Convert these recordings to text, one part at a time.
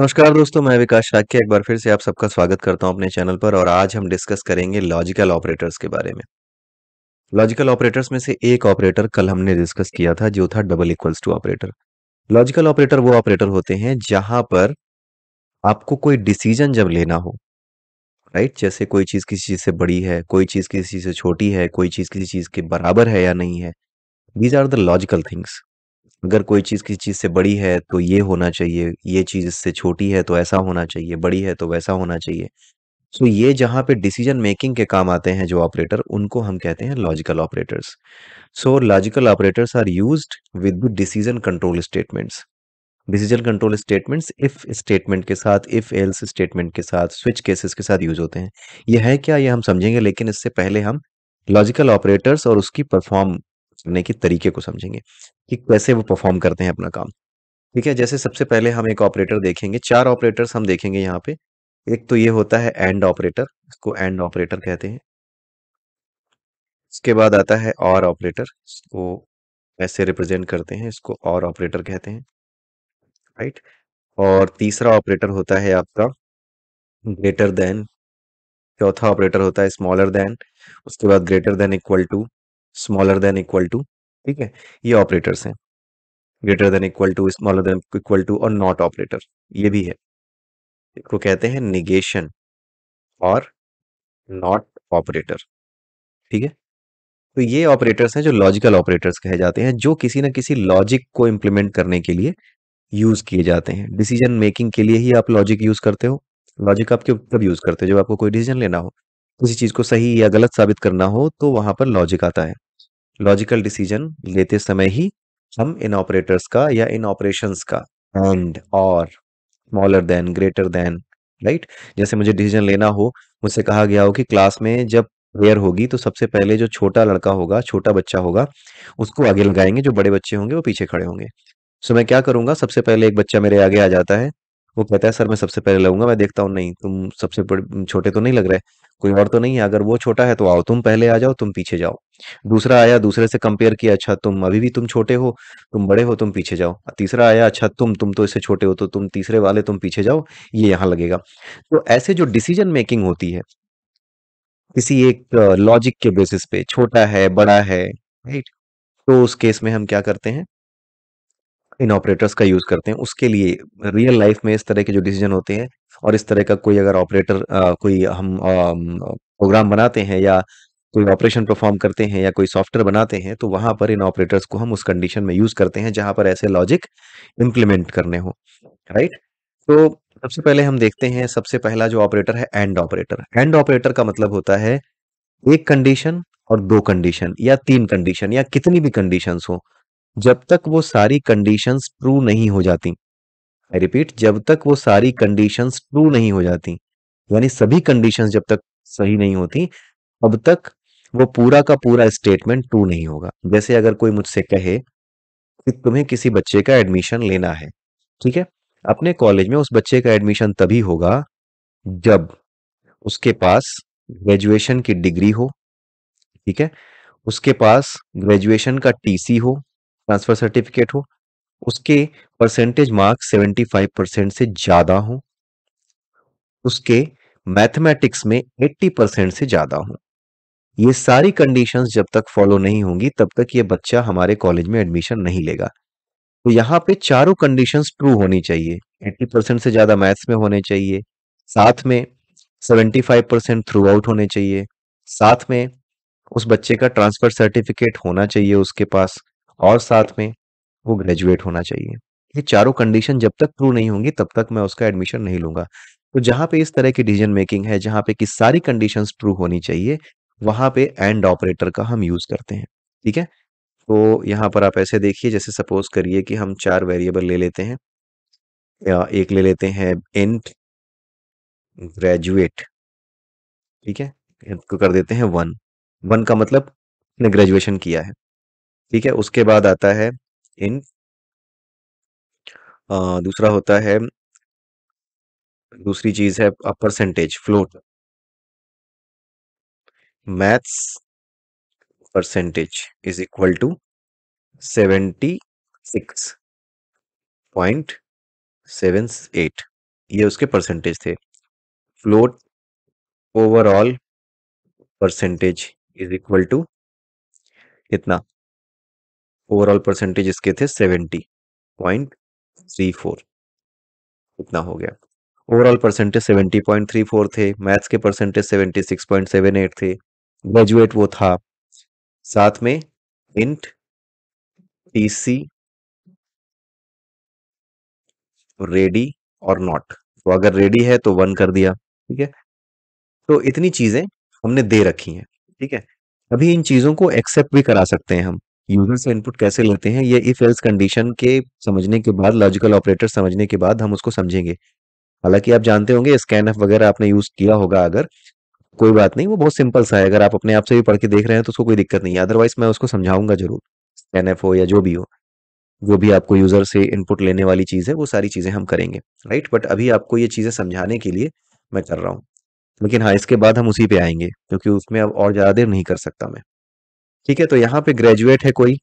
नमस्कार दोस्तों मैं विकास शाक्य एक बार फिर से आप सबका स्वागत करता हूं अपने चैनल पर और आज हम डिस्कस करेंगे लॉजिकल ऑपरेटर्स के बारे में लॉजिकल ऑपरेटर्स में से एक ऑपरेटर कल हमने डिस्कस किया था जो था double equals to operator logical operator वो ऑपरेटर होते हैं जहां पर आपको कोई डिसीजन जब लेना हो राइट जैसे कोई चीज किसी चीज से बड़ी है कोई चीज किसी चीज से छोटी है कोई चीज किसी चीज के बराबर है या नहीं है these are the logical things अगर कोई चीज़ किसी चीज़ से बड़ी है तो ये होना चाहिए, ये चीज़ इससे छोटी है तो ऐसा होना चाहिए, बड़ी है तो वैसा होना चाहिए। सो ये जहाँ पे डिसीजन मेकिंग के काम आते हैं जो ऑपरेटर उनको हम कहते हैं logical operators. So logical operators are use with the decision control statements. Decision control statements if statement के साथ, इफ एल्स स्टेटमेंट के साथ, स्विच केसेस के साथ यूज़ होते हैं। ये है क्या ये हम समझेंगे लेकिन इससे पहले हम लॉजिकल ऑपरेटर्स और उसकी परफॉर्म करने के तरीके को समझेंगे कि कैसे वो परफॉर्म करते हैं अपना काम ठीक है जैसे सबसे पहले हम एक ऑपरेटर देखेंगे चार ऑपरेटर्स हम देखेंगे यहाँ पे एक तो ये होता है एंड ऑपरेटर इसको एंड ऑपरेटर कहते हैं इसके बाद आता है और ऑपरेटर इसको ऐसे रिप्रेजेंट करते हैं इसको और ऑपरेटर कहते हैं राइट और तीसरा ऑपरेटर होता है आपका ग्रेटर देन चौथा ऑपरेटर होता है स्मॉलर देन उसके बाद greater than equal to smaller than equal to ठीक है ये ऑपरेटर्स हैं greater than equal to smaller than equal to और नॉट ऑपरेटर ये भी है इसको कहते हैं निगेशन और नॉट ऑपरेटर ठीक है तो ये ऑपरेटर्स हैं जो लॉजिकल ऑपरेटर्स कहे जाते हैं जो किसी ना किसी लॉजिक को इम्प्लीमेंट करने के लिए यूज किए जाते हैं डिसीजन मेकिंग के लिए ही आप लॉजिक यूज करते हो लॉजिक आप कब यूज करते हो जब आपको कोई डिसीजन लेना हो किसी चीज को सही या गलत साबित करना हो तो वहां पर लॉजिक आता है लॉजिकल डिसीजन लेते समय ही हम इन ऑपरेटर्स का या इन ऑपरेशन का एंड और smaller than greater than right जैसे मुझे डिसीजन लेना हो मुझसे कहा गया हो कि क्लास में जब प्रेयर होगी तो सबसे पहले जो छोटा लड़का होगा छोटा बच्चा होगा उसको आगे लगाएंगे जो बड़े बच्चे होंगे वो पीछे खड़े होंगे सो so, मैं क्या करूंगा सबसे पहले एक बच्चा मेरे आगे आ जाता है वो कहता है सर मैं सबसे पहले लगूंगा मैं देखता हूँ नहीं तुम सबसे छोटे तो नहीं लग रहे कोई और तो नहीं है अगर वो छोटा है तो आओ तुम पहले आ जाओ तुम पीछे जाओ दूसरा आया दूसरे से कंपेयर किया अच्छा तुम अभी भी तुम छोटे हो तुम बड़े हो तुम पीछे जाओ तीसरा आया अच्छा तुम तुम तो इससे छोटे हो तो तुम तीसरे वाले तुम पीछे जाओ ये यहाँ लगेगा तो ऐसे जो डिसीजन मेकिंग होती है किसी एक लॉजिक के बेसिस पे छोटा है बड़ा है राइट तो उस केस में हम क्या करते हैं इन ऑपरेटर्स का यूज करते हैं उसके लिए रियल लाइफ में इस तरह के जो डिसीजन होते हैं और इस तरह का कोई अगर ऑपरेटर कोई हम प्रोग्राम बनाते हैं या कोई ऑपरेशन परफॉर्म करते हैं या कोई सॉफ्टवेयर बनाते हैं तो वहां पर इन ऑपरेटर्स को हम उस कंडीशन में यूज करते हैं जहां पर ऐसे लॉजिक इम्प्लीमेंट करने हो राइट तो सबसे पहले हम देखते हैं सबसे पहला जो ऑपरेटर है एंड ऑपरेटर एंड ऑपरेटर का मतलब होता है एक कंडीशन और दो कंडीशन या तीन कंडीशन या कितनी भी कंडीशंस हो जब तक वो सारी कंडीशंस ट्रू नहीं हो जाती आई रिपीट जब तक वो सारी कंडीशंस ट्रू नहीं हो जाती यानी सभी कंडीशंस जब तक सही नहीं होती तब तक वो पूरा का पूरा स्टेटमेंट ट्रू नहीं होगा जैसे अगर कोई मुझसे कहे कि तुम्हें किसी बच्चे का एडमिशन लेना है ठीक है अपने कॉलेज में उस बच्चे का एडमिशन तभी होगा जब उसके पास ग्रेजुएशन की डिग्री हो ठीक है उसके पास ग्रेजुएशन का टीसी हो ट्रांसफ़र सर्टिफिकेट हो उसके परसेंटेज मार्क्स 75 परसेंट से ज़्यादा हो उसके मैथमेटिक्स में 80 परसेंट से ज़्यादा हो ये सारी कंडीशंस जब तक फॉलो नहीं होंगी तब तक ये बच्चा हमारे कॉलेज में एडमिशन नहीं लेगा तो यहाँ पे चारों कंडीशंस ट्रू होनी चाहिए 80 परसेंट से ज़्यादा मैथ्स में होने चाहिए साथ में 75 परसेंट थ्रू आउट होने चाहिए साथ में उस बच्चे का ट्रांसफ़र सर्टिफिकेट होना चाहिए उसके पास और साथ में वो ग्रेजुएट होना चाहिए ये चारों कंडीशन जब तक प्रूव नहीं होंगी तब तक मैं उसका एडमिशन नहीं लूंगा तो जहां पे इस तरह की डिसीजन मेकिंग है जहां पे कि सारी कंडीशन प्रूव होनी चाहिए वहां पे एंड ऑपरेटर का हम यूज करते हैं ठीक है तो यहाँ पर आप ऐसे देखिए जैसे सपोज करिए कि हम चार वेरिएबल ले लेते हैं या एक ले लेते हैं इंट ग्रेजुएट ठीक है इसको कर देते हैं वन वन का मतलब ने ग्रेजुएशन किया है ठीक है उसके बाद आता है इन दूसरा होता है दूसरी चीज है percentage float maths percentage is equal to seventy six point seven eight ये उसके परसेंटेज थे float overall percentage is equal to कितना ओवरऑल परसेंटेज इसके थे सेवेंटी पॉइंट थ्री फोर इतना हो गया overall percentage seventy point three four थे मैथ्स के percentage seventy six point seven eight थे ग्रेजुएट वो था साथ में इंट टीसी रेडी और नॉट तो अगर रेडी है तो वन कर दिया ठीक है तो इतनी चीजें हमने दे रखी हैं ठीक है अभी इन चीजों को एक्सेप्ट भी करा सकते हैं हम यूजर से इनपुट कैसे लेते हैं ये इफ एल्स कंडीशन के समझने के बाद लॉजिकल ऑपरेटर समझने के बाद हम उसको समझेंगे हालांकि आप जानते होंगे स्कैन एफ वगैरह आपने यूज किया होगा अगर कोई बात नहीं वो बहुत सिंपल सा है अगर आप अपने आप से भी पढ़ के देख रहे हैं तो उसको कोई दिक्कत नहीं है अदरवाइज मैं उसको समझाऊंगा जरूर स्कैन एफ हो या जो भी हो जो भी आपको यूजर से इनपुट लेने वाली चीज है वो सारी चीजें हम करेंगे राइट बट अभी आपको ये चीजें समझाने के लिए मैं कर रहा हूँ लेकिन हाँ इसके बाद हम उसी पे आएंगे क्योंकि उसमें अब और ज्यादा देर नहीं कर सकता मैं ठीक है तो यहाँ पे ग्रेजुएट है कोई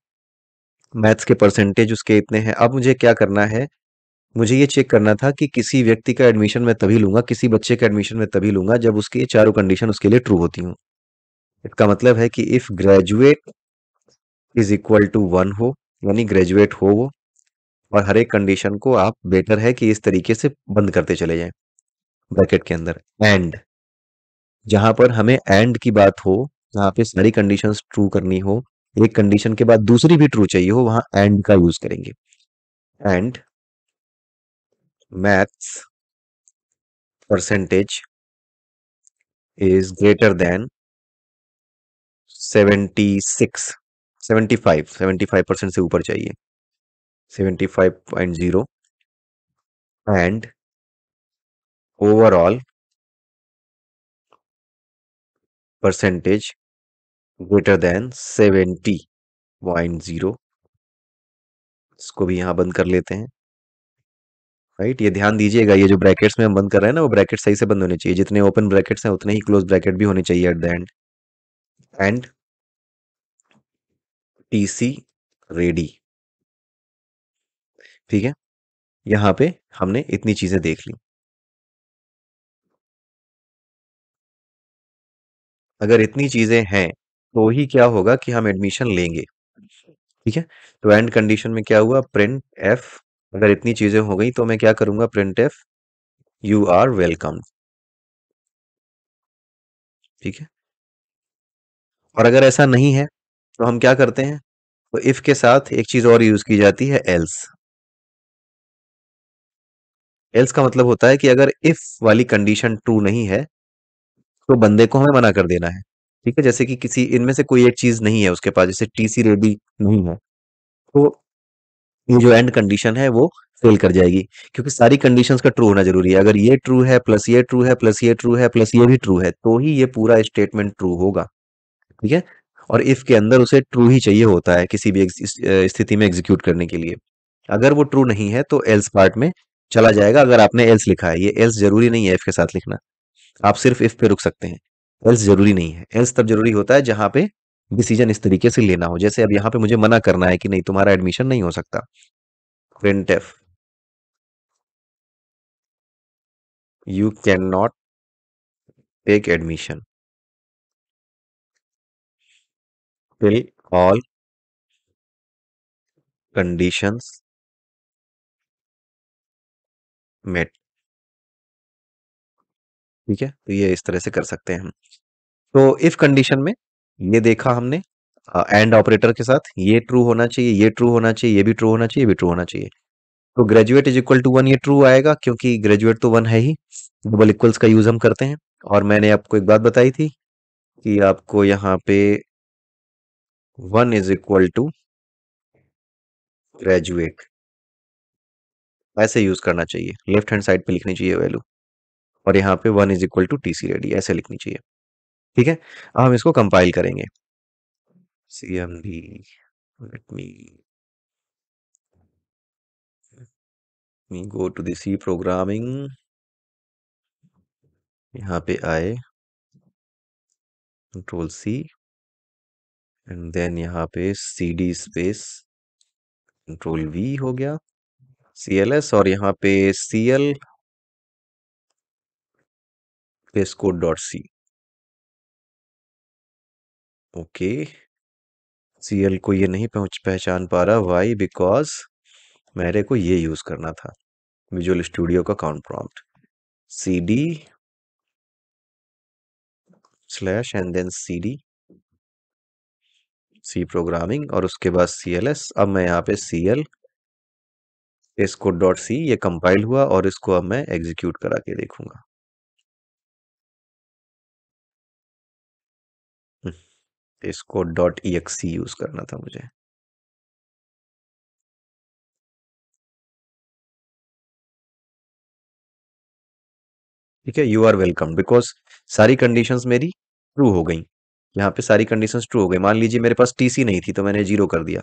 मैथ्स के परसेंटेज उसके इतने हैं अब मुझे क्या करना है मुझे ये चेक करना था कि किसी व्यक्ति का एडमिशन मैं तभी लूंगा किसी बच्चे का एडमिशन मैं तभी लूंगा जब उसकी ये चारों कंडीशन उसके लिए ट्रू होती हूँ इसका मतलब है कि if graduate is equal to one हो यानी ग्रेजुएट हो वो और हर एक कंडीशन को आप बेटर है कि इस तरीके से बंद करते चले जाए ब्रैकेट के अंदर एंड जहां पर हमें एंड की बात हो जहाँ पे सारी कंडीशन ट्रू करनी हो एक कंडीशन के बाद दूसरी भी ट्रू चाहिए हो वहां एंड का यूज करेंगे and maths percentage is greater than 76 75 75 percent से ऊपर चाहिए 75.0 and overall percentage greater than seventy point zero इसको भी यहां बंद कर लेते हैं राइट ये ध्यान दीजिएगा ये जो ब्रैकेट्स में हम बंद कर रहे हैं ना वो ब्रैकेट सही से बंद होने चाहिए जितने ओपन ब्रैकेट्स हैं उतने ही क्लोज ब्रैकेट भी होने चाहिए at the end and T C ready ठीक है यहां पे हमने इतनी चीजें देख ली अगर इतनी चीजें हैं तो ही क्या होगा कि हम एडमिशन लेंगे अच्छा। ठीक है तो एंड कंडीशन में क्या हुआ प्रिंट एफ अगर इतनी चीजें हो गई तो मैं क्या करूंगा printf you are welcome ठीक है और अगर ऐसा नहीं है तो हम क्या करते हैं तो इफ के साथ एक चीज और यूज की जाती है एल्स एल्स का मतलब होता है कि अगर इफ वाली कंडीशन ट्रू नहीं है तो बंदे को हमें मना कर देना है ठीक है जैसे कि किसी इनमें से कोई एक चीज नहीं है उसके पास जैसे टीसी रेडी नहीं है तो ये जो एंड कंडीशन है वो फेल कर जाएगी क्योंकि सारी कंडीशंस का ट्रू होना जरूरी है अगर ये ट्रू है प्लस ये ट्रू है प्लस ये ट्रू है प्लस ये भी ट्रू है तो ही ये पूरा स्टेटमेंट ट्रू होगा ठीक है और इफ के अंदर उसे ट्रू ही चाहिए होता है किसी भी स्थिति में एग्जीक्यूट करने के लिए अगर वो ट्रू नहीं है तो एल्स पार्ट में चला जाएगा अगर आपने एल्स लिखा है ये एल्स जरूरी नहीं है इफ के साथ लिखना आप सिर्फ इफ पे रुक सकते हैं एल्स जरूरी नहीं है एल्स तब जरूरी होता है जहां पे डिसीजन इस तरीके से लेना हो जैसे अब यहां पे मुझे मना करना है कि नहीं तुम्हारा एडमिशन नहीं हो सकता printf you can not take admission till all conditions met ठीक है तो ये इस तरह से कर सकते हैं हम तो इफ कंडीशन में ये देखा हमने एंड uh, ऑपरेटर के साथ ये ट्रू होना चाहिए ये ट्रू होना चाहिए ये भी ट्रू होना चाहिए ये भी ट्रू होना चाहिए तो graduate is equal to one ये ट्रू आएगा क्योंकि ग्रेजुएट तो वन है ही डबल इक्वल्स का यूज हम करते हैं और मैंने आपको एक बात बताई थी कि आपको यहाँ पे one is equal to graduate ऐसे यूज करना चाहिए लेफ्ट हैंड साइड पे लिखनी चाहिए वैल्यू और यहाँ पे one is equal to T C ready ऐसे लिखनी चाहिए ठीक है अब हम इसको कंपाइल करेंगे C M D let me go to the programming यहाँ पे आए कंट्रोल सी एंड देन यहाँ पे C D space control V हो गया सी एल एस और यहाँ पे C L space code dot c okay CL को ये नहीं पहुंच पहचान पा रहा वाई बिकॉज मेरे को ये यूज करना था विजुअल स्टूडियो का count prompt C D slash and then C D C programming और उसके बाद सीएलएस अब मैं यहाँ पे CL S code dot C ये कंपाइल हुआ और इसको अब मैं एग्जीक्यूट करा के देखूंगा इसको डॉट ई यूज करना था मुझे ठीक है यू आर वेलकम बिकॉज सारी कंडीशंस मेरी ट्रू हो गई यहाँ पे सारी कंडीशंस ट्रू हो गई मान लीजिए मेरे पास टीसी नहीं थी तो मैंने जीरो कर दिया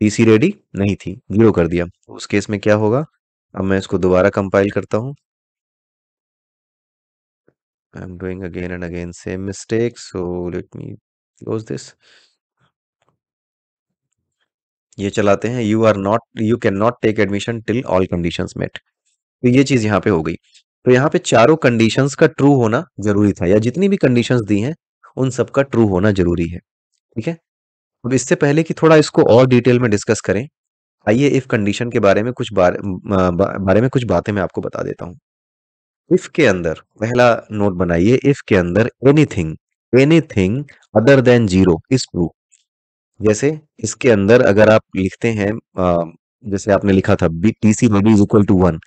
टीसी रेडी नहीं थी जीरो कर दिया तो उस केस में क्या होगा अब मैं इसको दोबारा कंपाइल करता हूँ I'm doing again and again same mistake so let me goes this ये चलाते हैं you are not you can not take admission till all condition met तो ये चीज यहाँ पे हो गई तो यहाँ पे चारों कंडीशन का ट्रू होना जरूरी था या जितनी भी कंडीशन दी हैं उन सबका ट्रू होना जरूरी है ठीक है अब इससे पहले कि थोड़ा इसको और डिटेल में डिस्कस करें आइए इफ कंडीशन के बारे में कुछ बारे, बारे में कुछ बातें मैं आपको बता देता हूँ इफ के अंदर पहला नोट बनाइए इफ के अंदर anything anything other than zero is true जैसे इसके अंदर अगर आप लिखते हैं जैसे आपने लिखा था B T C is equal to one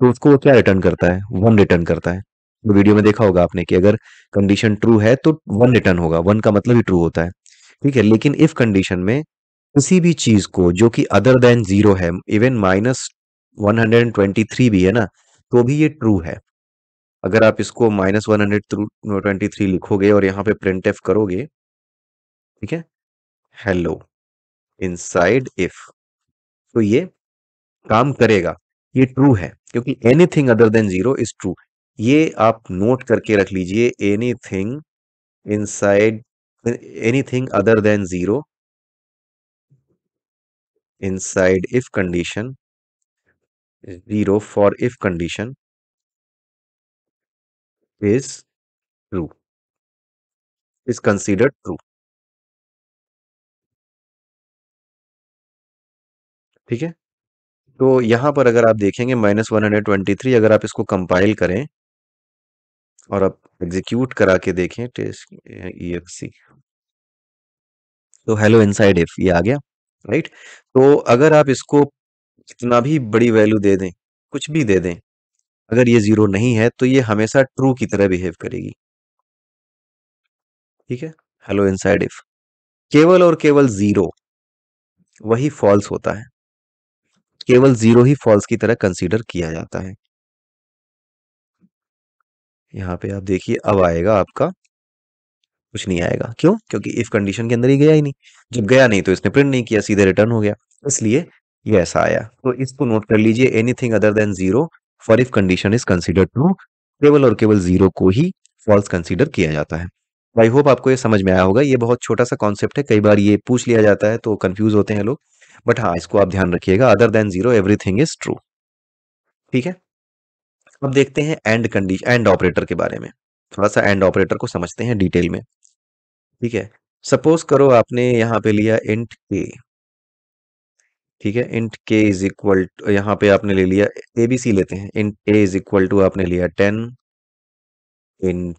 तो उसको क्या रिटर्न करता है वन रिटर्न करता है तो वीडियो में देखा होगा आपने कि अगर कंडीशन ट्रू है तो वन रिटर्न होगा वन का मतलब ही ट्रू होता है ठीक है लेकिन इफ कंडीशन में किसी भी चीज को जो कि अदर देन जीरो है even minus one hundred and twenty three भी है ना तो भी ये ट्रू है अगर आप इसको minus one hundred twenty three लिखोगे और यहाँ पे प्रिंट एफ करोगे ठीक है हेलो इनसाइड इफ तो ये काम करेगा ये ट्रू है क्योंकि anything other than zero is true ये आप नोट करके रख लीजिए anything inside anything other than zero inside if condition zero for if condition is true, is considered true. ठीक है? तो यहां पर अगर आप देखेंगे minus one hundred twenty three अगर आप इसको कंपाइल करें और आप एग्जीक्यूट करा के देखें टेस्ट EFC तो हेलो इनसाइड इफ ये आ गया राइट तो अगर आप इसको कितना भी बड़ी वैल्यू दे दें कुछ भी दे दें अगर ये जीरो नहीं है तो ये हमेशा ट्रू की तरह बिहेव करेगी ठीक है हेलो इनसाइड इफ केवल और केवल जीरो वही फॉल्स होता है केवल जीरो ही फॉल्स की तरह कंसीडर किया जाता है यहां पे आप देखिए अब आएगा आपका कुछ नहीं आएगा क्यों क्योंकि इफ कंडीशन के अंदर ही गया ही नहीं जब गया नहीं तो इसने प्रिंट नहीं किया सीधे रिटर्न हो गया इसलिए ये ऐसा आया तो इसको नोट कर लीजिए anything other than zero for if condition is consider true केवल और केवल जीरो को ही फॉल्स कंसिडर किया जाता है तो आई होप आपको ये समझ में आया होगा ये बहुत छोटा सा कॉन्सेप्ट है कई बार ये पूछ लिया जाता है तो कंफ्यूज होते हैं लोग बट हाँ इसको आप ध्यान रखिएगा other than zero everything is true ठीक है अब देखते हैं एंड कंडीशन एंड ऑपरेटर के बारे में थोड़ा सा एंड ऑपरेटर को समझते हैं डिटेल में ठीक है सपोज करो आपने यहाँ पे लिया इंट के ठीक है इंट के इज इक्वल यहाँ पे आपने ले लिया ए बी सी लेते हैं int A is equal to आपने लिया ten int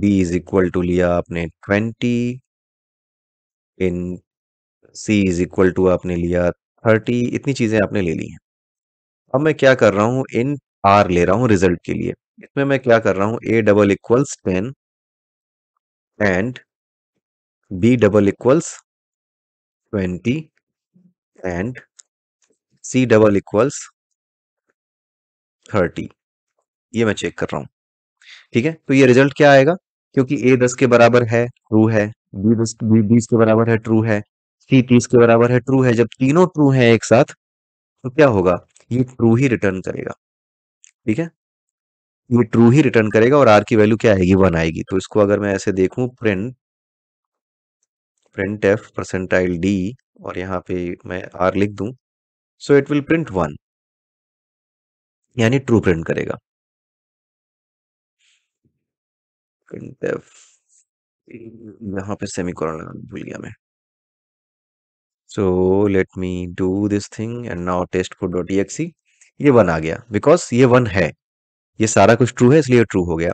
B is equal to लिया आपने twenty int C is equal to आपने लिया थर्टी इतनी चीजें आपने ले ली हैं अब मैं क्या कर रहा हूँ इंट आर ले रहा हूँ रिजल्ट के लिए इसमें मैं क्या कर रहा हूँ A double equals ten and B double equals twenty and C double equals thirty ये मैं चेक कर रहा हूं ठीक है तो ये रिजल्ट क्या आएगा क्योंकि ए दस के बराबर है ट्रू है B दस बी बीस के बराबर है ट्रू है सी तीस के बराबर है ट्रू है जब तीनों ट्रू हैं एक साथ तो क्या होगा ये ट्रू ही रिटर्न करेगा ठीक है ये ट्रू ही रिटर्न करेगा और आर की वैल्यू क्या आएगी वन आएगी तो इसको अगर मैं ऐसे देखूं print print F percentile D और यहाँ पे मैं आर लिख दूँ so it will print one यानी ट्रू प्रिंट करेगा प्रिंट एफ यहाँ पे सेमीकोलन लगाना भूल गया मैं so let me do this thing and now test four dot E ये वन आ गया बिकॉज ये वन है ये सारा कुछ ट्रू है इसलिए ट्रू हो गया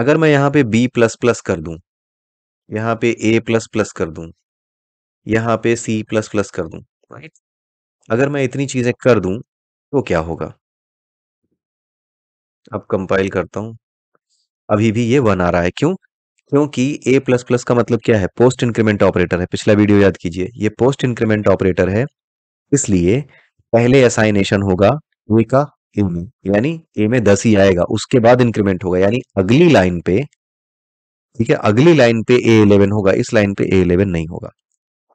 अगर मैं यहाँ पे बी प्लस प्लस कर दूं यहाँ पे ए प्लस प्लस कर दूं यहाँ पे सी प्लस प्लस कर दूं राइट अगर मैं इतनी चीजें कर दूं तो क्या होगा अब कंपाइल करता हूं अभी भी ये वन आ रहा है क्यों क्योंकि ए प्लस प्लस का मतलब क्या है पोस्ट इंक्रीमेंट ऑपरेटर है पिछला वीडियो याद कीजिए ये पोस्ट इंक्रीमेंट ऑपरेटर है इसलिए पहले असाइनेशन होगा ए का ए में यानी ए में दस ही आएगा उसके बाद इंक्रीमेंट होगा यानी अगली लाइन पे ठीक है अगली लाइन पे ए इलेवन होगा इस लाइन पे ए इलेवन नहीं होगा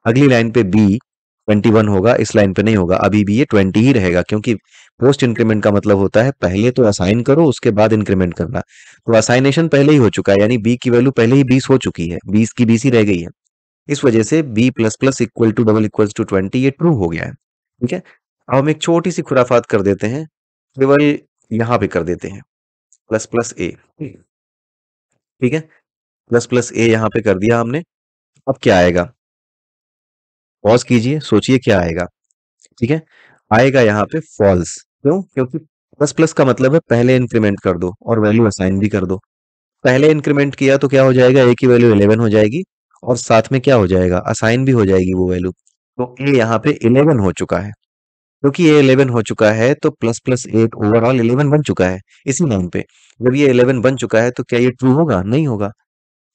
अगली लाइन पे बी ट्वेंटी वन होगा इस लाइन पे नहीं होगा अभी भी ये ट्वेंटी ही रहेगा क्योंकि पोस्ट इंक्रीमेंट का मतलब होता है पहले तो असाइन करो उसके बाद इंक्रीमेंट करना तो असाइनेशन पहले ही हो चुका है यानी बी की वैल्यू पहले ही बीस हो चुकी है बीस की बीस ही रह गई है इस वजह से B plus plus equal to double equal to twenty ये ट्रू हो गया है ठीक है अब हम एक छोटी सी खुराफात कर देते हैं केवल यहां पे कर देते हैं प्लस प्लस ए ठीक है प्लस प्लस ए यहाँ पे कर दिया हमने अब क्या आएगा पॉज कीजिए सोचिए क्या आएगा ठीक है आएगा यहाँ पे फॉल्स क्यों क्योंकि प्लस प्लस का मतलब है पहले इंक्रीमेंट कर दो और वैल्यू असाइन भी कर दो पहले इंक्रीमेंट किया तो क्या हो जाएगा ए की वैल्यू इलेवन हो जाएगी और साथ में क्या हो जाएगा असाइन भी हो जाएगी वो वैल्यू तो ए यहाँ पे इलेवन हो चुका है क्योंकि ए इलेवन हो चुका है तो plus plus eight overall eleven बन चुका है इसी नाम पे जब ये इलेवन बन चुका है तो क्या ये ट्रू होगा नहीं होगा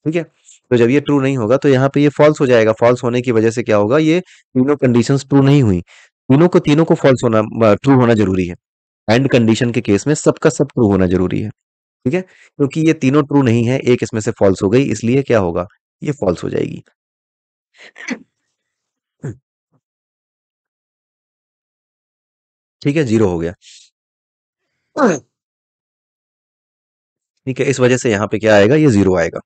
ठीक है तो जब ये ट्रू नहीं होगा तो यहाँ पे ये फॉल्स हो जाएगा फॉल्स होने की वजह से क्या होगा ये तीनों कंडीशन ट्रू नहीं हुई तीनों को तीनों को फॉल्स होना ट्रू होना जरूरी है एंड कंडीशन के केस में सबका सब ट्रू होना जरूरी है ठीक है क्योंकि ये तीनों ट्रू नहीं है एक इसमें से फॉल्स हो गई इसलिए क्या होगा ये फॉल्स हो जाएगी ठीक है जीरो हो गया ठीक है इस वजह से यहाँ पे क्या आएगा ये जीरो आएगा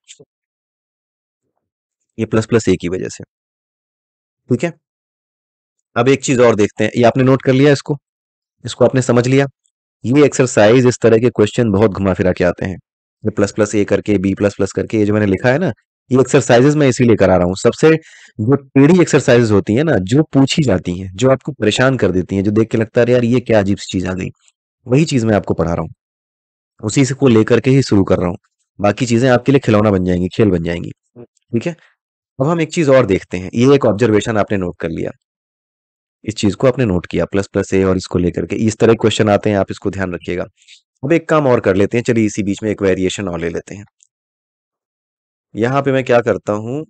ये प्लस प्लस ए की वजह से ठीक है अब एक चीज और देखते हैं ये आपने नोट कर लिया इसको इसको आपने समझ लिया ये एक्सरसाइज इस तरह के क्वेश्चन बहुत घुमा फिरा के आते हैं ये प्लस प्लस ए करके बी प्लस प्लस करके ये जो मैंने लिखा है ना ये एक्सरसाइजेज मैं इसीलिए करा रहा हूँ सबसे जो टेढ़ी एक्सरसाइजेज होती है ना जो पूछी जाती हैं जो आपको परेशान कर देती हैं जो देख के लगता है यार ये क्या अजीब सी चीज आ गई वही चीज मैं आपको पढ़ा रहा हूँ उसी से को लेकर के ही शुरू कर रहा हूँ बाकी चीजें आपके लिए खिलौना बन जाएंगी खेल बन जाएंगी ठीक है अब हम एक चीज और देखते हैं ये एक ऑब्जर्वेशन आपने नोट कर लिया इस चीज को आपने नोट किया प्लस प्लस ए और इसको लेकर के इस तरह क्वेश्चन आते हैं आप इसको ध्यान रखिएगा अब एक काम और कर लेते हैं चलिए इसी बीच में एक वेरिएशन और ले लेते हैं यहाँ पे मैं क्या करता हूं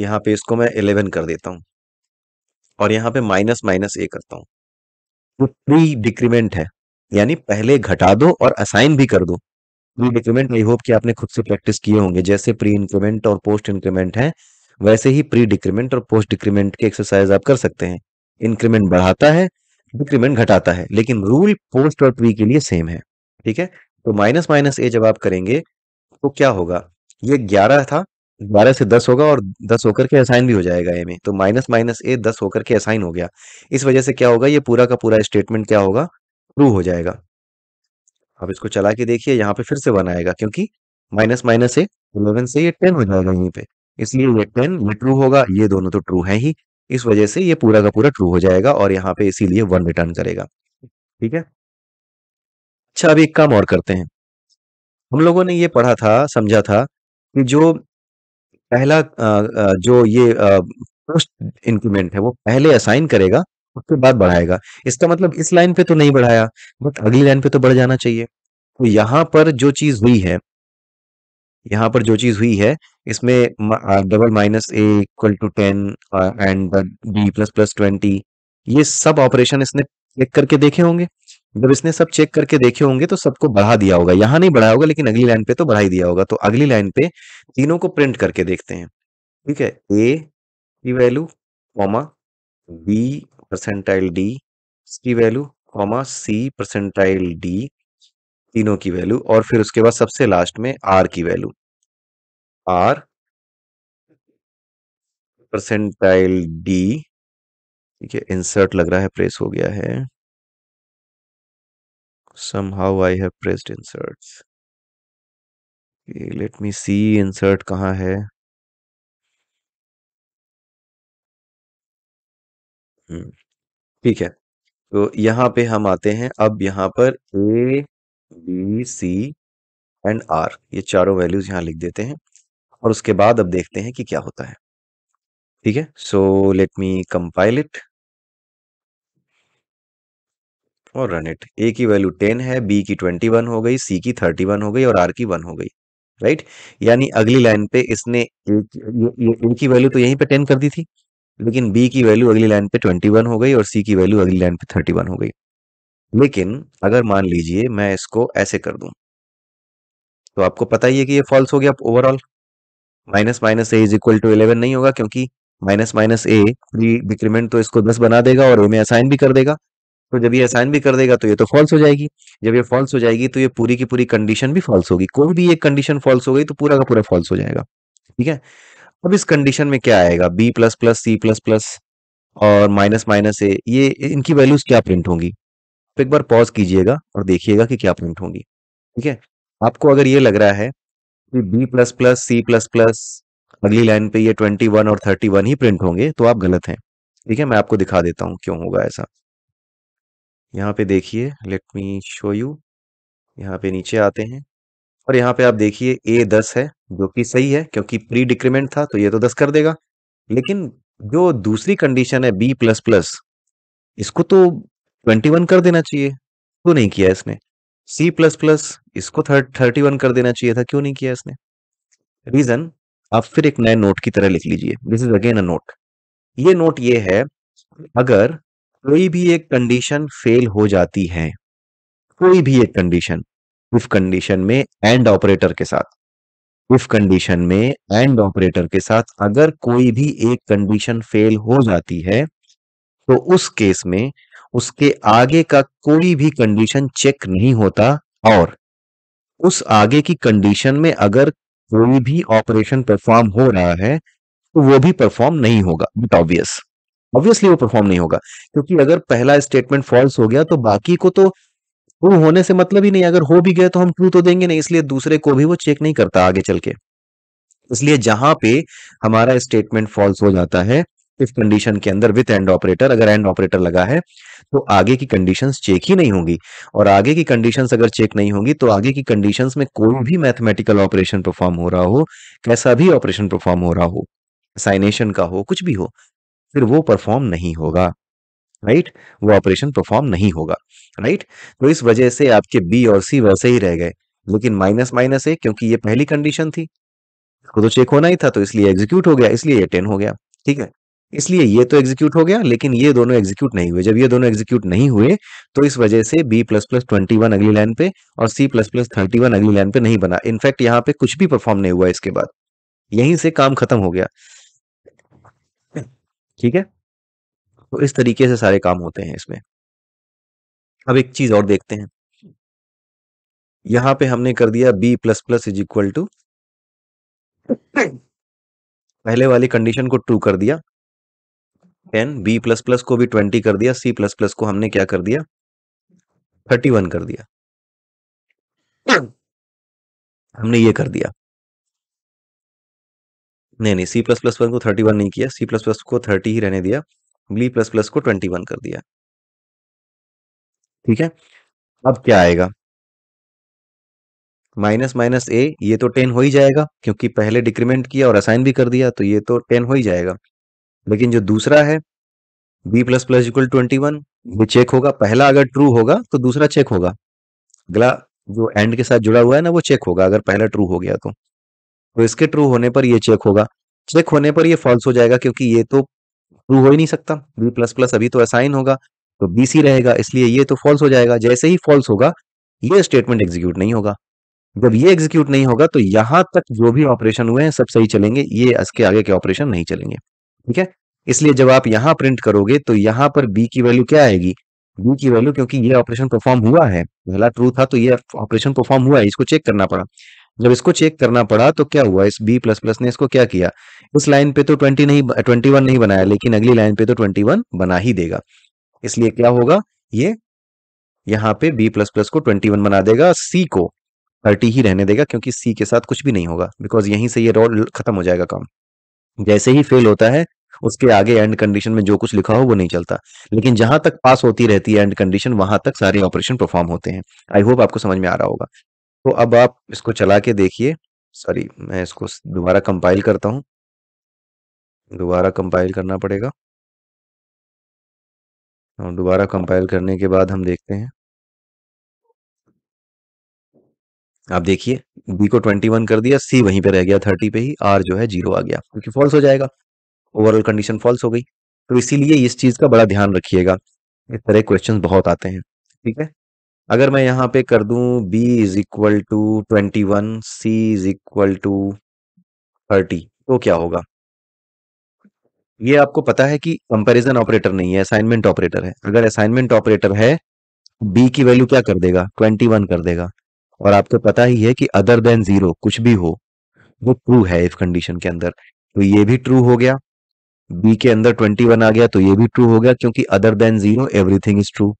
यहाँ पे इसको मैं इलेवन कर देता हूं और यहाँ पे माइनस माइनस ए करता हूं तो प्री डिक्रीमेंट है यानी पहले घटा दो और असाइन भी कर दो प्री डिक्रीमेंट आई होप कि आपने खुद से प्रैक्टिस किए होंगे जैसे प्री इंक्रीमेंट और पोस्ट इंक्रीमेंट है वैसे ही प्री डिक्रीमेंट और पोस्ट डिक्रीमेंट के एक्सरसाइज आप कर सकते हैं इंक्रीमेंट बढ़ाता है डिक्रीमेंट घटाता है लेकिन रूल पोस्ट और प्री के लिए सेम है ठीक है तो माइनस माइनस ए जब आप करेंगे तो क्या होगा ये ग्यारह था बारह से दस होगा और दस होकर के असाइन भी हो जाएगा ए में तो माइनस माइनस ए दस होकर के असाइन हो गया इस वजह से क्या होगा ये पूरा का पूरा स्टेटमेंट क्या होगा ट्रू हो जाएगा अब इसको चला के देखिए यहाँ पे फिर से वन आएगा क्योंकि माइनस माइनस से इलेवन से ये टेन हो जाएगा यहीं पे इसलिए ये टेन ये ट्रू होगा ये दोनों तो ट्रू है ही इस वजह से ये पूरा का पूरा ट्रू हो जाएगा और यहाँ पे इसीलिए वन रिटर्न करेगा ठीक है अच्छा अब एक काम और करते हैं हम लोगों ने ये पढ़ा था समझा था कि जो पहला जो ये पोस्ट इंक्रीमेंट है वो पहले असाइन करेगा उसके बाद बढ़ाएगा इसका मतलब इस लाइन पे तो नहीं बढ़ाया बट अगली लाइन पे तो बढ़ जाना चाहिए तो यहां पर जो चीज हुई है यहाँ पर जो चीज हुई है इसमें double minus A equal to ten and B plus plus twenty ये सब ऑपरेशन इसने चेक करके देखे होंगे जब इसने सब चेक करके देखे होंगे तो सबको बढ़ा दिया होगा यहां नहीं बढ़ाया होगा लेकिन अगली लाइन पे तो बढ़ा ही दिया होगा तो अगली लाइन पे तीनों को प्रिंट करके देखते हैं ठीक है ए की value comma B percentile D इसकी value comma C percentile D तीनों की वैल्यू और फिर उसके बाद सबसे लास्ट में आर की वैल्यू आर परसेंटाइल डी ठीक है इंसर्ट लग रहा है प्रेस हो गया है somehow I have pressed Okay, let me see insert कहाँ है hmm. ठीक है तो यहाँ पे हम आते हैं अब यहाँ पर A B C and R ये चारों वैल्यूज यहाँ लिख देते हैं और उसके बाद अब देखते हैं कि क्या होता है ठीक है so let me compile it और रन इट ए की वैल्यू टेन है बी की ट्वेंटी वन हो गई सी की थर्टी वन हो गई और आर की वन हो गई राइट यानी अगली लाइन पे इसने ए, ये, ये ए की वैल्यू तो यहीं पे टेन कर दी थी लेकिन बी की वैल्यू अगली लाइन पे ट्वेंटी वन हो गई और सी की वैल्यू अगली लाइन पे थर्टी वन हो गई लेकिन अगर मान लीजिए मैं इसको ऐसे कर दूं तो आपको पता ही है कि ये फॉल्स हो गया overall minus minus A is equal to eleven नहीं होगा क्योंकि माइनस माइनस ए डिक्रीमेंट तो इसको दस बना देगा और में असाइन भी कर देगा तो जब ये असाइन भी कर देगा तो ये तो फॉल्स हो जाएगी जब ये फॉल्स हो जाएगी तो ये पूरी की पूरी कंडीशन भी फॉल्स होगी कोई भी एक कंडीशन फॉल्स हो गई तो पूरा का पूरा फॉल्स हो जाएगा ठीक है अब इस कंडीशन में क्या आएगा B plus plus C plus plus और माइनस माइनस ए ये इनकी वैल्यूज क्या प्रिंट होंगी तो एक बार पॉज कीजिएगा और देखिएगा कि क्या प्रिंट होंगी ठीक है आपको अगर ये लग रहा है कि B plus plus C plus plus अगली लाइन पे ये ट्वेंटी वन और थर्टी वन ही प्रिंट होंगे तो आप गलत हैं ठीक है मैं आपको दिखा देता हूँ क्यों होगा ऐसा यहाँ पे देखिए लेट मी शो यू यहाँ पे नीचे आते हैं और यहाँ पे आप देखिए ए दस है जो कि सही है क्योंकि प्री डिक्रीमेंट था तो ये तो दस कर देगा लेकिन जो दूसरी कंडीशन है बी प्लस प्लस इसको तो ट्वेंटी वन कर देना चाहिए क्यों नहीं किया इसने सी प्लस प्लस इसको थर्टी वन कर देना चाहिए था क्यों नहीं किया इसने रीजन आप फिर एक नए नोट की तरह लिख लीजिए this is again a note ये नोट ये है अगर कोई भी एक कंडीशन फेल हो जाती है कोई भी एक कंडीशन इफ कंडीशन में एंड ऑपरेटर के साथ इफ कंडीशन में एंड ऑपरेटर के साथ अगर कोई भी एक कंडीशन फेल हो जाती है तो उस केस में उसके आगे का कोई भी कंडीशन चेक नहीं होता और उस आगे की कंडीशन में अगर कोई भी ऑपरेशन परफॉर्म हो रहा है तो वो भी परफॉर्म नहीं होगा बट ऑब्वियस ऑब्वियसली वो परफॉर्म नहीं होगा क्योंकि अगर पहला स्टेटमेंट फॉल्स हो गया तो बाकी को तो वो होने से मतलब ही नहीं अगर हो भी गया तो हम ट्रू तो देंगे नहीं इसलिए दूसरे को भी वो चेक नहीं करता आगे चल के इसलिए जहां पे हमारा स्टेटमेंट फॉल्स हो जाता है इस कंडीशन के अंदर विथ एंड ऑपरेटर अगर एंड ऑपरेटर लगा है तो आगे की कंडीशन चेक ही नहीं होंगी और आगे की कंडीशन अगर चेक नहीं होंगी तो आगे की कंडीशन में कोई भी मैथमेटिकल ऑपरेशन परफॉर्म हो रहा हो कैसा भी ऑपरेशन परफॉर्म हो रहा हो साइनेशन का हो कुछ भी हो फिर वो परफॉर्म नहीं होगा राइट वो ऑपरेशन परफॉर्म नहीं होगा राइट तो इस वजह से आपके बी और सी वैसे ही रह गए लेकिन माइनस माइनस है क्योंकि ये पहली कंडीशन थी इसको तो चेक होना ही था तो इसलिए एग्जीक्यूट हो गया इसलिए ये टेन हो गया ठीक है इसलिए ये तो एग्जीक्यूट हो गया लेकिन ये दोनों एग्जीक्यूट नहीं हुए जब ये दोनों एग्जीक्यूट नहीं हुए तो इस वजह से B plus plus twenty one अगली लाइन पे और C plus plus thirty one अगली लाइन पे नहीं बना इनफैक्ट यहाँ पे कुछ भी परफॉर्म नहीं हुआ इसके बाद यहीं से काम खत्म हो गया ठीक है तो इस तरीके से सारे काम होते हैं इसमें अब एक चीज और देखते हैं यहां पे हमने कर दिया B plus plus is equal to पहले वाली कंडीशन को ट्रू कर दिया टेन बी प्लस प्लस को भी ट्वेंटी कर दिया सी प्लस प्लस को हमने क्या कर दिया थर्टी वन कर दिया हमने ये कर दिया नहीं नहीं सी प्लस प्लस वन को थर्टी वन नहीं किया सी प्लस प्लस को थर्टी ही रहने दिया बी प्लस प्लस को ट्वेंटी वन कर दिया ठीक है अब क्या आएगा माइनस माइनस ए ये तो टेन हो ही जाएगा क्योंकि पहले डिक्रीमेंट किया और असाइन भी कर दिया तो ये तो टेन हो ही जाएगा लेकिन जो दूसरा है B plus plus equal twenty one ये चेक होगा पहला अगर ट्रू होगा तो दूसरा चेक होगा अगला जो एंड के साथ जुड़ा हुआ है ना वो चेक होगा अगर पहला ट्रू हो गया तो तो इसके ट्रू होने पर ये चेक होगा चेक होने पर ये फॉल्स हो जाएगा क्योंकि ये तो प्रूव हो ही नहीं सकता बी प्लस प्लस अभी तो असाइन होगा तो बी सी रहेगा इसलिए ये तो फॉल्स हो जाएगा जैसे ही फॉल्स होगा ये स्टेटमेंट एग्जीक्यूट नहीं होगा जब ये एग्जीक्यूट नहीं होगा तो यहां तक जो भी ऑपरेशन हुए हैं सब सही चलेंगे ये इसके आगे के ऑपरेशन नहीं चलेंगे ठीक है इसलिए जब आप यहां प्रिंट करोगे तो यहां पर बी की वैल्यू क्या आएगी बी की वैल्यू क्योंकि ये ऑपरेशन परफॉर्म हुआ है पहला ट्रू था तो ये ऑपरेशन परफॉर्म हुआ है इसको चेक करना पड़ा जब इसको चेक करना पड़ा तो क्या हुआ इस बी प्लस प्लस ने इसको क्या किया इस लाइन पे तो ट्वेंटी नहीं ट्वेंटी वन नहीं बनाया लेकिन अगली लाइन पे तो ट्वेंटी वन बना ही देगा इसलिए क्या होगा ये यहाँ पे बी प्लस प्लस को ट्वेंटी वन बना देगा सी को थर्टी ही रहने देगा क्योंकि सी के साथ कुछ भी नहीं होगा बिकॉज यहीं से ये रॉड खत्म हो जाएगा काम जैसे ही फेल होता है उसके आगे एंड कंडीशन में जो कुछ लिखा हो वो नहीं चलता लेकिन जहां तक पास होती रहती है एंड कंडीशन वहां तक सारे ऑपरेशन परफॉर्म होते हैं आई होप आपको समझ में आ रहा होगा तो अब आप इसको चला के देखिए सॉरी मैं इसको दोबारा कंपाइल करता हूँ दोबारा कंपाइल करना पड़ेगा और दोबारा कंपाइल करने के बाद हम देखते हैं आप देखिए बी को ट्वेंटी वन कर दिया सी वहीं पे रह गया थर्टी पे ही आर जो है जीरो आ गया क्योंकि फॉल्स हो जाएगा ओवरऑल कंडीशन फॉल्स हो गई तो इसीलिए इस चीज का बड़ा ध्यान रखिएगा इस तरह क्वेश्चन बहुत आते हैं ठीक है अगर मैं यहाँ पे कर दू B is equal to twenty one C is equal to thirty तो क्या होगा ये आपको पता है कि कंपैरिजन ऑपरेटर नहीं है असाइनमेंट ऑपरेटर है अगर असाइनमेंट ऑपरेटर है बी की वैल्यू क्या कर देगा ट्वेंटी वन कर देगा और आपको पता ही है कि अदर देन जीरो कुछ भी हो वो ट्रू है इफ कंडीशन के अंदर तो ये भी ट्रू हो गया बी के अंदर ट्वेंटी वन आ गया तो ये भी ट्रू हो गया क्योंकि other than zero everything is true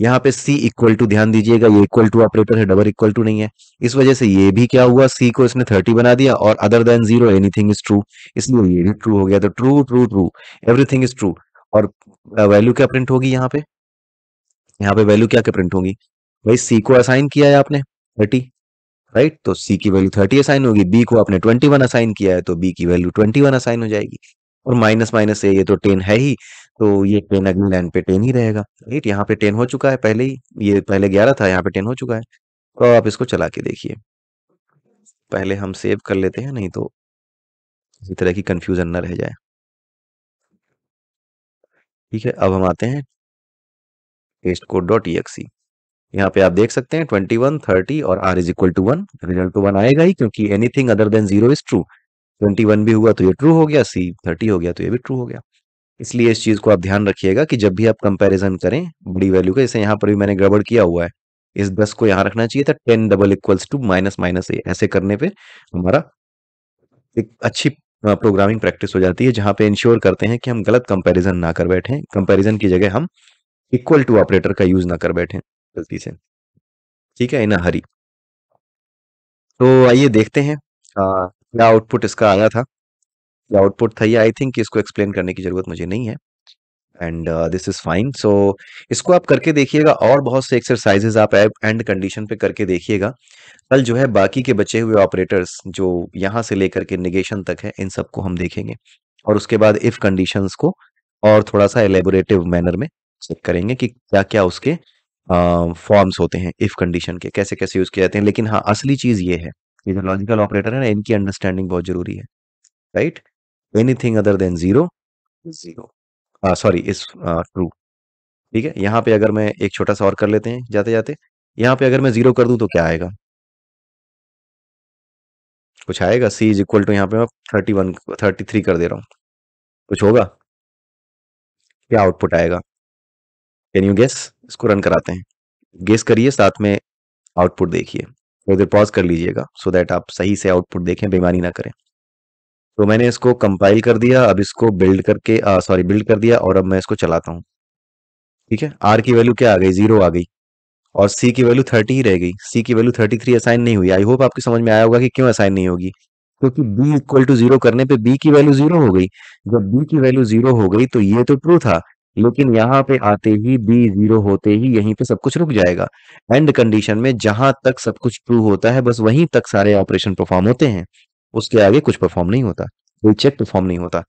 यहाँ पे सी इक्वल टू ध्यान दीजिएगा ये इक्वल टू ऑपरेटर है डबल इक्वल टू नहीं है इस वजह से ये भी क्या हुआ सी को इसने थर्टी बना दिया और other than zero anything is true इसलिए ये भी ट्रू हो गया तो true true true everything is true और वैल्यू क्या प्रिंट होगी यहाँ पे यहाँ पे वैल्यू क्या क्या प्रिंट होगी भाई सी को असाइन किया है आपने थर्टी राइट तो सी की वैल्यू थर्टी असाइन होगी बी को आपने ट्वेंटी वन असाइन किया है तो बी की वैल्यू ट्वेंटी वन असाइन हो जाएगी और माइनस माइनस से ये तो टेन है ही तो ये टेन अगली लाइन पे टेन ही रहेगा राइट यहाँ पे टेन हो चुका है पहले ही ये पहले ग्यारह था यहाँ पे टेन हो चुका है तो आप इसको चला के देखिए पहले हम सेव कर लेते हैं नहीं तो इसी तरह की कंफ्यूजन ना रह जाए ठीक है अब हम आते हैं test code dot exe यहाँ पे आप देख सकते हैं ट्वेंटी वन थर्टी और R is equal to one result तो वन आएगा ही क्योंकि anything other than zero is true twenty one भी हुआ तो ये ट्रू हो गया सी थर्टी हो गया तो ये भी ट्रू हो गया इसलिए इस चीज़ को आप ध्यान रखिएगा कि जब भी आप कंपैरिजन करें बड़ी वैल्यू का जैसे यहाँ पर भी मैंने गड़बड़ किया हुआ है इस दस को यहाँ रखना चाहिए था ten double equals to minus minus A ऐसे करने पर हमारा एक अच्छी प्रोग्रामिंग प्रैक्टिस हो जाती है जहाँ पे इंश्योर करते हैं कि हम गलत कंपेरिजन ना कर बैठे कंपेरिजन की जगह हम इक्वल टू ऑपरेटर का यूज ना कर बैठे गलती से ठीक है इन हरी तो आइए देखते हैं क्या आउटपुट इसका आया था क्या आउटपुट था ये आई थिंक इसको एक्सप्लेन करने की जरूरत मुझे नहीं है and this is fine so इसको आप करके देखिएगा और बहुत से एक्सरसाइजेज आप एंड कंडीशन पे करके देखिएगा कल जो है बाकी के बचे हुए ऑपरेटर्स जो यहाँ से लेकर के निगेशन तक है इन सबको हम देखेंगे और उसके बाद इफ कंडीशन को और थोड़ा सा एलेबोरेटिव मैनर में चेक करेंगे कि क्या क्या उसके फॉर्म्स uh, होते हैं इफ कंडीशन के कैसे कैसे यूज किए जाते हैं लेकिन हाँ असली चीज ये है ये जो लॉजिकल ऑपरेटर है ना इनकी अंडरस्टैंडिंग बहुत जरूरी है right anything other than zero zero sorry is true ठीक है यहाँ पे अगर मैं एक छोटा सा और कर लेते हैं जाते जाते यहाँ पे अगर मैं जीरो कर दूं तो क्या आएगा कुछ आएगा सी इज इक्वल टू यहाँ पे मैं थर्टी वन थर्टी थ्री कर दे रहा हूँ कुछ होगा क्या आउटपुट आएगा कैन यू गेस इसको रन कराते हैं गेस करिए साथ में आउटपुट देखिए थोड़ी देर पॉज कर लीजिएगा सो दैट आप सही से आउटपुट देखें बेमानी ना करें तो मैंने इसको कंपाइल कर दिया अब इसको बिल्ड करके सॉरी बिल्ड कर दिया और अब मैं इसको चलाता हूँ ठीक है आर की वैल्यू क्या आ गई जीरो आ गई और सी की वैल्यू थर्टी ही रह गई सी की वैल्यू थर्टी थ्री असाइन नहीं हुई आई होप आपके समझ में आया होगा कि क्यों असाइन नहीं होगी क्योंकि बी इक्वल टू जीरो करने पे बी की वैल्यू जीरो हो गई जब बी की वैल्यू जीरो हो गई तो ये तो ट्रू था लेकिन यहाँ पे आते ही बी जीरो होते ही यहीं पे सब कुछ रुक जाएगा एंड कंडीशन में जहां तक सब कुछ ट्रू होता है बस वहीं तक सारे ऑपरेशन परफॉर्म होते हैं उसके आगे कुछ परफॉर्म नहीं होता कोई चेक परफॉर्म नहीं होता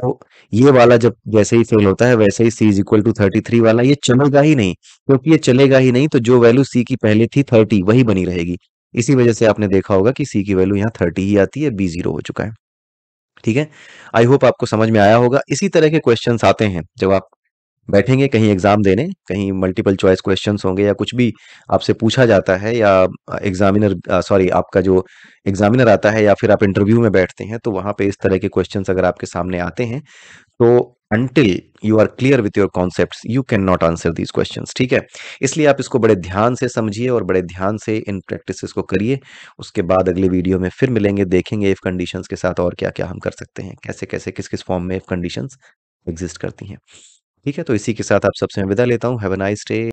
तो ये वाला जब जैसे ही फेल होता है वैसे ही C is equal to thirty three वाला ये चलेगा ही नहीं क्योंकि ये चलेगा ही नहीं तो जो वैल्यू सी की पहले थी थर्टी वही बनी रहेगी इसी वजह से आपने देखा होगा कि सी की वैल्यू यहाँ थर्टी ही आती है बी जीरो हो चुका है ठीक है आई होप आपको समझ में आया होगा इसी तरह के क्वेश्चन आते हैं जब आप बैठेंगे कहीं एग्ज़ाम देने कहीं मल्टीपल चॉइस क्वेश्चंस होंगे या कुछ भी आपसे पूछा जाता है या एग्जामिनर सॉरी आपका जो एग्जामिनर आता है या फिर आप इंटरव्यू में बैठते हैं तो वहां पे इस तरह के क्वेश्चंस अगर आपके सामने आते हैं तो until you are clear with your concept you can not answer these question ठीक है इसलिए आप इसको बड़े ध्यान से समझिए और बड़े ध्यान से इन प्रैक्टिस को करिए उसके बाद अगले वीडियो में फिर मिलेंगे देखेंगे इफ कंडीशन के साथ और क्या क्या हम कर सकते हैं कैसे कैसे किस किस फॉर्म में इफ कंडीशन एग्जिस्ट करती हैं ठीक है तो इसी के साथ आप सबसे मैं विदा लेता हूँ हैव अ नाइस डे